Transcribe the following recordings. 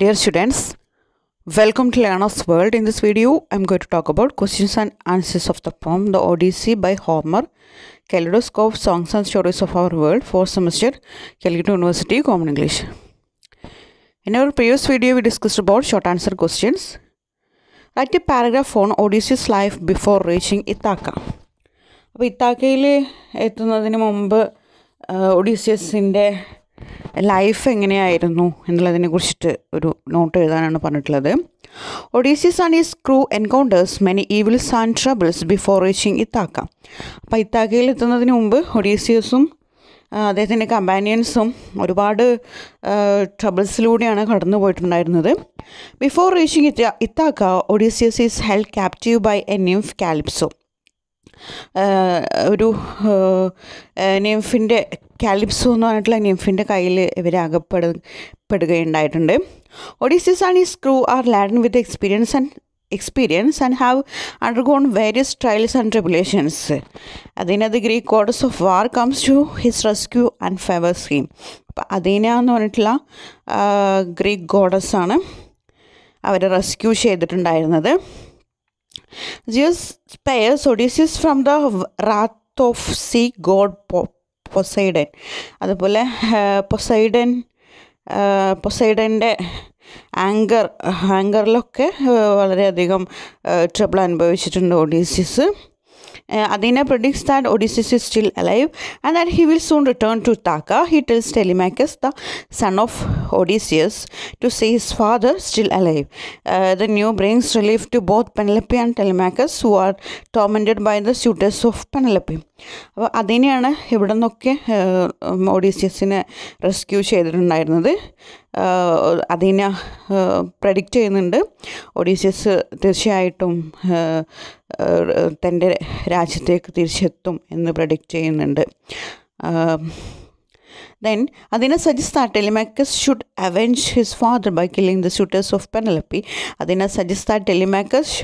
Dear students, welcome to Leonard's World. In this video, I'm going to talk about questions and answers of the poem The Odyssey by Homer, Kaleidoscope Songs and Stories of Our World, 4th semester, Calcutta University, Common English. In our previous video, we discussed about short answer questions. Write a paragraph on Odysseus' life before reaching Ithaca. അപ്പോൾ ഇത്താക്കയിൽ എത്തുന്നതിന് മുമ്പ് life എങ്ങനെയായിരുന്നു എന്നുള്ളതിനെ കുറിച്ചിട്ട് ഒരു note എഴുതാനാണ് പറഞ്ഞിട്ടുള്ളത് Odysseus and his crew encounters many evils and troubles before reaching Ithaca അപ്പോൾ ഇത്താക്കയിൽ എത്തുന്നതിന് മുമ്പ് ഒഡീസിയസും അദ്ദേഹത്തിൻ്റെ കമ്പാനിയൻസും ഒരുപാട് ട്രബിൾസിലൂടെയാണ് കടന്നു പോയിട്ടുണ്ടായിരുന്നത് before reaching Ithaca Odysseus is held captive by an nymph Calypso ഒരു നിംഫിൻ്റെ കാലിപ്സോ പറഞ്ഞിട്ടുള്ള നിംഫിൻ്റെ കയ്യിൽ ഇവർ അകപ്പെടു പെടുകയുണ്ടായിട്ടുണ്ട് Odysseus and his crew are laden with experience and experience and have undergone various trials and tribulations അതിന് the Greek gods of war comes to his rescue and favours him അപ്പം അതിനാന്ന് പറഞ്ഞിട്ടുള്ള ഗ്രീക്ക് ഗോഡസ് ആണ് അവരെ rescue ചെയ്തിട്ടുണ്ടായിരുന്നത് Zeus spares Odysseus from the wrath of sea god Poseidon അതുപോലെ Poseidon പൊസൈഡൻ്റെ anger ആങ്കറിലൊക്കെ വളരെയധികം ട്രബിൾ അനുഭവിച്ചിട്ടുണ്ട് ഒഡീസിസ് Uh, Adena predicts that Odysseus is still alive and that he will soon return to Ithaca. He tells Telemachus, the son of Odysseus, to see his father still alive. Uh, the news brings relief to both Penelope and Telemachus, who are tormented by the suitors of Penelope. അപ്പോൾ അതിനെയാണ് ഇവിടെ നിന്നൊക്കെ ഓഡീസിയസിനെ rescue ചെയ്തിട്ടുണ്ടായിരുന്നത് അതിനെ predict ചെയ്യുന്നുണ്ട് Odysseus തീർച്ചയായിട്ടും തൻ്റെ രാജ്യത്തേക്ക് തിരിച്ചെത്തും എന്ന് പ്രഡിക്റ്റ് ചെയ്യുന്നുണ്ട് ദെൻ അതിനെ suggest that Telemachus should avenge his father by killing the suitors of Penelope അതിനെ suggest that Telemachus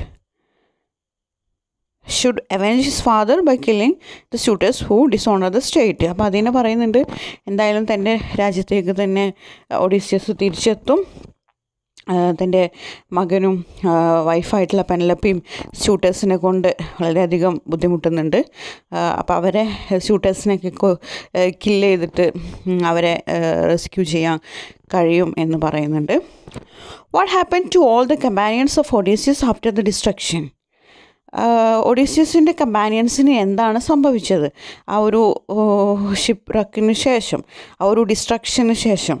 should avenge his father by killing the suitors who dishonour the state അപ്പോൾ അതിനെ പറയുന്നുണ്ട് എന്തായാലും തൻ്റെ രാജ്യത്തേക്ക് തന്നെ ഒഡീസിയസ് തിരിച്ചെത്തും തൻ്റെ മകനും വൈഫായിട്ടുള്ള പെനലപ്പിയും ഷൂട്ടേഴ്സിനെ കൊണ്ട് വളരെയധികം ബുദ്ധിമുട്ടുന്നുണ്ട് അപ്പോൾ അവരെ ഷൂട്ടേഴ്സിനൊക്കെ കില്ല് ചെയ്തിട്ട് അവരെ റെസ്ക്യൂ ചെയ്യാൻ കഴിയും എന്ന് പറയുന്നുണ്ട് what happen to all the companions of Odysseus after the destruction ഒഡീഷ്യസിൻ്റെ കമ്പാനിയൻസിന് എന്താണ് സംഭവിച്ചത് ആ ഒരു ഷിപ്പ് റക്കിന് ശേഷം ആ ഒരു ഡിസ്ട്രക്ഷന് ശേഷം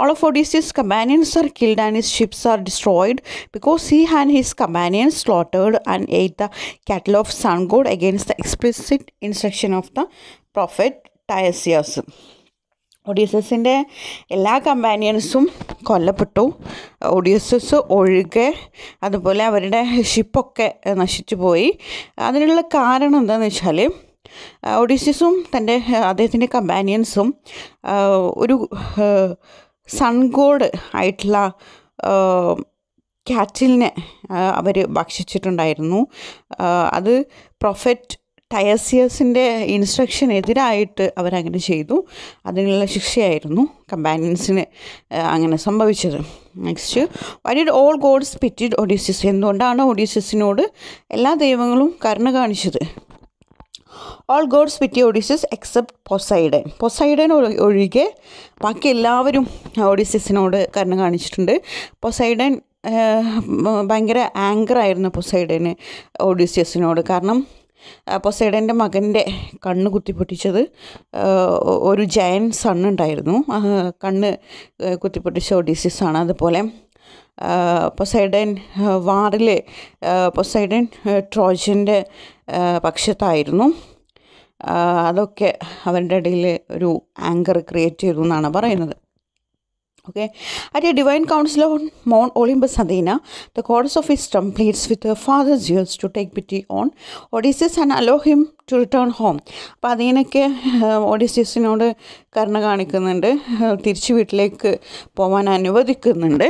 all of Odysseus companions are killed and his ships are destroyed because he and his companions looted and ate the cattle of sun god against the explicit instruction of the prophet Tiresias ഒഡിയസസിൻ്റെ എല്ലാ കമ്പാനിയൻസും കൊല്ലപ്പെട്ടു ഒഡിയസസ് ഒഴികെ അതുപോലെ അവരുടെ ഷിപ്പൊക്കെ നശിച്ചു പോയി അതിനുള്ള കാരണം എന്താണെന്ന് വെച്ചാൽ ഒഡീസസും തൻ്റെ അദ്ദേഹത്തിൻ്റെ കമ്പാനിയൻസും ഒരു സൺഗോഡ് ആയിട്ടുള്ള ക്യാറ്റിലിനെ അവർ ഭക്ഷിച്ചിട്ടുണ്ടായിരുന്നു അത് പ്രൊഫറ്റ് ടയസിയസിൻ്റെ ഇൻസ്ട്രക്ഷൻ എതിരായിട്ട് അവരങ്ങനെ ചെയ്തു അതിനുള്ള ശിക്ഷയായിരുന്നു കമ്പാനിയൻസിന് അങ്ങനെ സംഭവിച്ചത് next why did all gods pitied Odysseus എന്തുകൊണ്ടാണ് ഒഡീസിയസിനോട് എല്ലാ ദൈവങ്ങളും കരുണ കാണിച്ചത് all gods pity Odysseus except Poseidon Poseidon ഒഴികെ ബാക്കി എല്ലാവരും ഒഡീസിയസിനോട് കരുണ കാണിച്ചിട്ടുണ്ട് പൊസൈഡൻ ഭയങ്കര ആങ്കറായിരുന്നു പൊസൈഡന് ഒഡീസിയസിനോട് കാരണം പൊസൈഡൻ്റെ മകൻ്റെ കണ്ണ് കുത്തിപ്പൊട്ടിച്ചത് ഒരു ജയൻ ഉണ്ടായിരുന്നു കണ്ണ് കുത്തിപ്പൊട്ടിച്ച ഡിസീസാണ് അതുപോലെ പൊസൈഡൻ വാറിൽ പൊസൈഡൻ ട്രോജൻ്റെ പക്ഷത്തായിരുന്നു അതൊക്കെ അവരുടെ ഇടയിൽ ഒരു ആങ്കർ ക്രിയേറ്റ് ചെയ്തു എന്നാണ് പറയുന്നത് okay at a divine council on Mount Olympus Athena the goddess of his complains with father Zeus to take pity on Odysseus and allow him to return home അപ്പോൾ അതീനയ്ക്ക് ഒഡീസിയസിനോട് കരുണ കാണിക്കുന്നുണ്ട് തിരിച്ച് വീട്ടിലേക്ക് പോവാൻ അനുവദിക്കുന്നുണ്ട്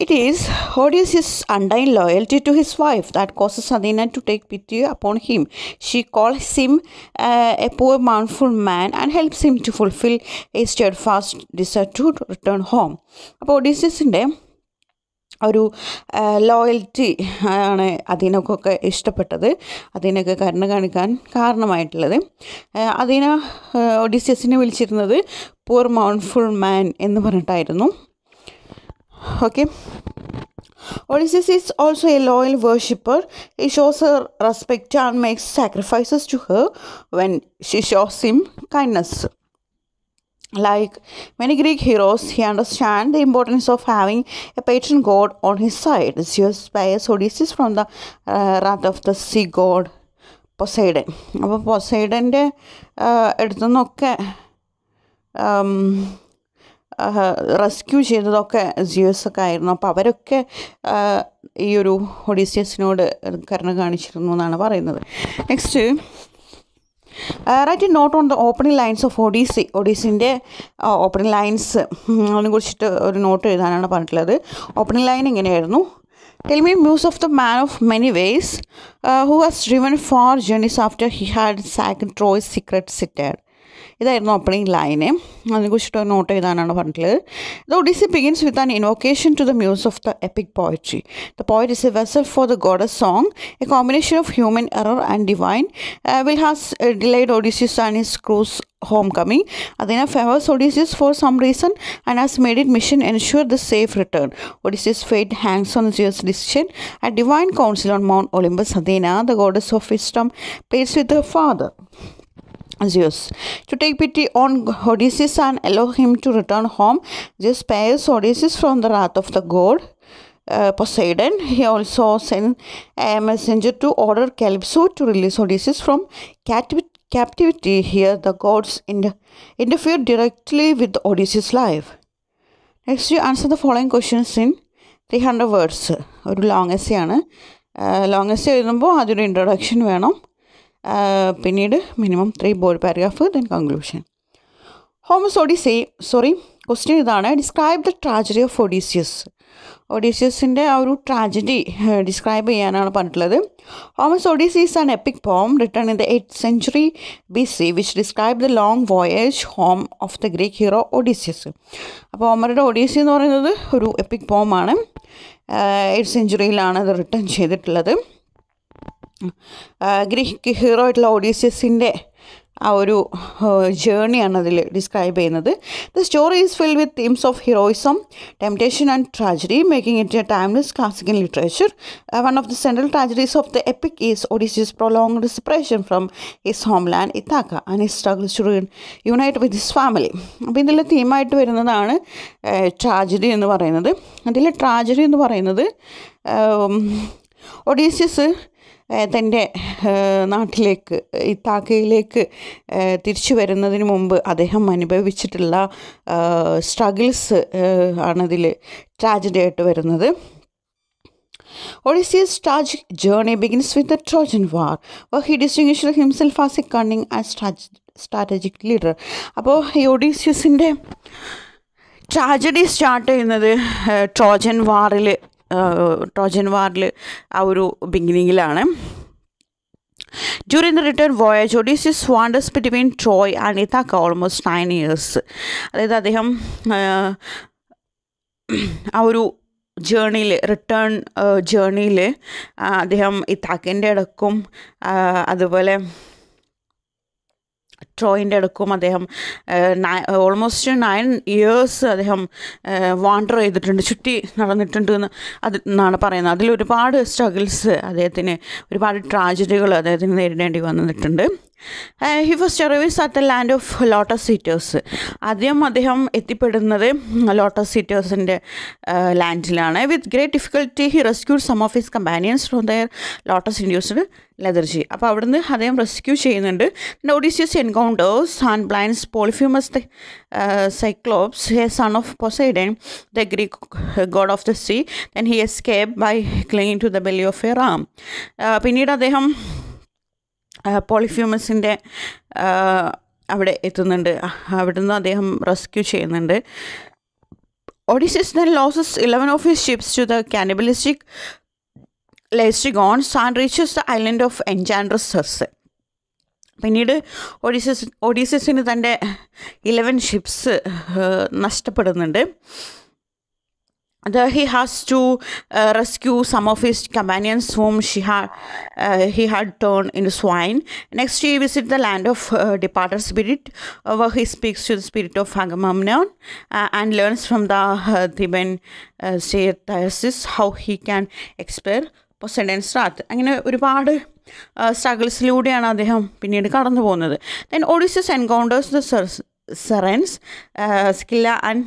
It is Odysseus' undying loyalty to his wife that causes Athena to take pity upon him. She calls him uh, a poor, mournful man and helps him to fulfill a steadfast desire to return home. അപ്പോൾ ഒഡീസിയസിൻ്റെ ഒരു loyalty ആണ് അധീനക്കൊക്കെ ഇഷ്ടപ്പെട്ടത് അധീനൊക്കെ കരുണ കാണിക്കാൻ കാരണമായിട്ടുള്ളത് അധീന ഒഡീസിയസിനെ വിളിച്ചിരുന്നത് പൂർ mournful man എന്ന് പറഞ്ഞിട്ടായിരുന്നു okay Odysseus is also a loyal worshipper. He shows her respect and makes sacrifices to her when she shows him kindness. Like many Greek heroes, he understands the importance of having a patron god on his side. Zeus spares Odysseus from the uh, wrath of the sea god Poseidon അപ്പോൾ പൊസൈഡൻ്റെ um. Rescue ചെയ്തതൊക്കെ ജിയോസൊക്കെ ആയിരുന്നു അപ്പോൾ അവരൊക്കെ ഈ ഒരു ഒഡീസിയസിനോട് കരുണ കാണിച്ചിരുന്നു എന്നാണ് പറയുന്നത് next right not on the opening lines of Odissi ഒഡീസിൻ്റെ opening lines അതിനെ കുറിച്ചിട്ട് ഒരു നോട്ട് എഴുതാനാണ് പറഞ്ഞിട്ടുള്ളത് ഓപ്പണിംഗ് ലൈൻ എങ്ങനെയായിരുന്നു tell me muse of the man of many ways, who who was driven journeys journeys after he had sacked Troy's secret city. ഇതായിരുന്നു opening line അതിനെക്കുറിച്ചിട്ട് not ചെയ്താനാണ് പറഞ്ഞിട്ടുള്ളത് ദോ Odissi begins with an invocation to the muse of the EPIC poetry the poet is A vessel for the goddess song a combination of human error and divine will has delayed Odysseus and his crews home coming Athena favors Odysseus for some reason and has made it mission ensure the safe return. Odysseus' fate hangs on Zeus' decision at divine counsel on Mount Olympus. Adina, the goddess of wisdom, plays with her father. Zeus to take pity on Odysseus and allow him to return home. Zeus spares Odysseus from the wrath of the god uh, Poseidon. He also sent a messenger to order Calypso to release Odysseus from captivity here the gods inter- interfere directly with Odysseus' life. Next, you answer the following questions in three hundred words ഒരു long essay ആണ് long uh, essay എഴുതുമ്പോൾ അതിനൊരു introduction വേണം പിന്നീട് minimum three body paragraph then conclusion Homer's Odyssey sorry question ഇതാണ് describe the tragedy of Odysseus ഒഡീസിയസിൻ്റെ ആ ഒരു ട്രാജഡി ഡിസ്ക്രൈബ് ചെയ്യാനാണ് പറഞ്ഞിട്ടുള്ളത് Homer's Odyssey an epic poem written in the eighth century B C which describe the long voyage home of the Greek hero Odysseus അപ്പോൾ ഹോമറുടെ ഒഡീസി എന്ന് പറയുന്നത് ഒരു എപ്പിക് പോമാണ് എയ്റ്റ് സെഞ്ച്വറിയിലാണ് അത് റിട്ടേൺ ചെയ്തിട്ടുള്ളത് ഗ്രീക്ക് ഹീറോ ആയിട്ടുള്ള ഒഡീഷ്യസിൻ്റെ ആ ഒരു ജേണിയാണ് അതിൽ ഡിസ്ക്രൈബ് ചെയ്യുന്നത് the story is filled with themes of heroism temptation and tragedy making it a timeless classical literature one of the central tragedies of the epic is Odysseus prolong separation from his homeland Ithaca and his struggle to unite with his family അപ്പോൾ ഇതിൽ തീമായിട്ട് വരുന്നതാണ് tragedy എന്ന് പറയുന്നത് അതിലെ tragedy എന്ന് പറയുന്നത് Odysseus തൻ്റെ നാട്ടിലേക്ക് ഇത്താക്കയിലേക്ക് തിരിച്ചു വരുന്നതിന് മുമ്പ് അദ്ദേഹം അനുഭവിച്ചിട്ടുള്ള സ്ട്രഗിൾസ് ആണതിൽ ട്രാജഡി ആയിട്ട് വരുന്നത് Odysseus' tragic journey begins with the Trojan War, where he distinguishes himself as a cunning and strategic leader അപ്പോൾ ഈ ഒഡീസിയസിൻ്റെ ട്രാജഡി സ്റ്റാർട്ട് ചെയ്യുന്നത് ട്രോജൻ വാറിൽ ട്രോജൻ വാറിൽ ആ ഒരു ബിഗിനിങ്ങിലാണ് during the return voyage Odysseus wanders between Troy and Ithaca almost nine years അതായത് അദ്ദേഹം ആ ഒരു ജേണിയിൽ റിട്ടേൺ ജേണിയിൽ അദ്ദേഹം ഇത്താക്കിൻ്റെ ഇടക്കും അതുപോലെ ട്രോയിൻ്റെ അടുക്കും അദ്ദേഹം ഓൾമോസ്റ്റ് നയൻ ഇയേഴ്സ് അദ്ദേഹം വാണ്ടർ ചെയ്തിട്ടുണ്ട് ചുറ്റി നടന്നിട്ടുണ്ട് എന്ന് അത് എന്നാണ് പറയുന്നത് അതിൽ ഒരുപാട് സ്ട്രഗിൾസ് അദ്ദേഹത്തിന് ഒരുപാട് ട്രാജഡികൾ അദ്ദേഹത്തിന് നേരിടേണ്ടി വന്നിട്ടുണ്ട് he was driven at the land of lotus eaters ആദ്യം അദ്ദേഹം എത്തിപ്പെടുന്നത് ലോട്ടസ് സീറ്റേഴ്സിൻ്റെ ലാൻഡിലാണ് with great difficulty he rescued some of his companions from their lotus induced lethargy അപ്പോൾ അവിടുന്ന് അദ്ദേഹം റെസ്ക്യൂ ചെയ്യുന്നുണ്ട് Odysseus encounters and blinds Polyphemus the Cyclops the son of Poseidon the Greek god of the sea then he escape by cling to the belly of a ram പിന്നീട് അദ്ദേഹം പോളിഫ്യൂമസിൻ്റെ അവിടെ എത്തുന്നുണ്ട് അവിടുന്ന് അദ്ദേഹം റെസ്ക്യൂ ചെയ്യുന്നുണ്ട് Odysseus then loses eleven of his ships to the cannibalistic Laestrygones and reaches the island of എൻജാൻഡ്രസ് ഹെർസ് പിന്നീട് ഒഡീസസ് ഒഡീസസിന് തൻ്റെ ഇലവൻ ഷിപ്സ് നഷ്ടപ്പെടുന്നുണ്ട് there he has to uh, rescue some of his companions whom she ha- uh, he had turned into swine. Next, he visits the land of uh, departed spirit, where he speaks to the spirit of Agamemnon and learns from the uh, Theban uh, Theasis how he can expel Poseidon's wrath. അങ്ങനെ ഒരുപാട് സ്ട്രഗിൾസിലൂടെയാണ് അദ്ദേഹം പിന്നീട് കടന്നു പോകുന്നത് then Odysseus encounters the sirens Scylla and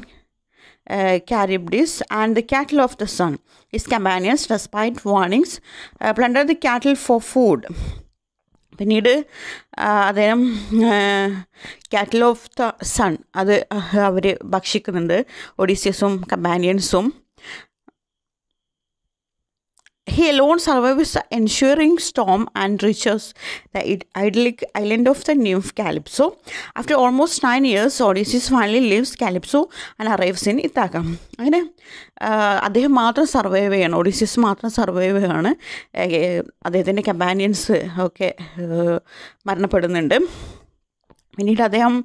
uh, Charybdis and the cattle of the sun. His companions, despite warnings, uh, plunder the cattle for food. പിന്നീട് അദ്ദേഹം cattle of the sun അത് അവർ ഭക്ഷിക്കുന്നുണ്ട് ഒഡീസിയസും കമ്പാനിയൻസും He alone survives the ensuing storm and reaches the idyllic island of the nymph Calypso. After almost nine years, Odysseus finally leaves Calypso and arrives in Ithaca. അങ്ങനെ അദ്ദേഹം മാത്രം survive ചെയ്യാണ് Odysseus മാത്രം survive ചെയ്യാണ് അദ്ദേഹത്തിൻ്റെ companions ഒക്കെ മരണപ്പെടുന്നുണ്ട് പിന്നീട് അദ്ദേഹം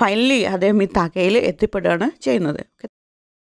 ഫൈനലി അദ്ദേഹം ഈ തകയിൽ എത്തിപ്പെടുകയാണ് ചെയ്യുന്നത് ഓക്കെ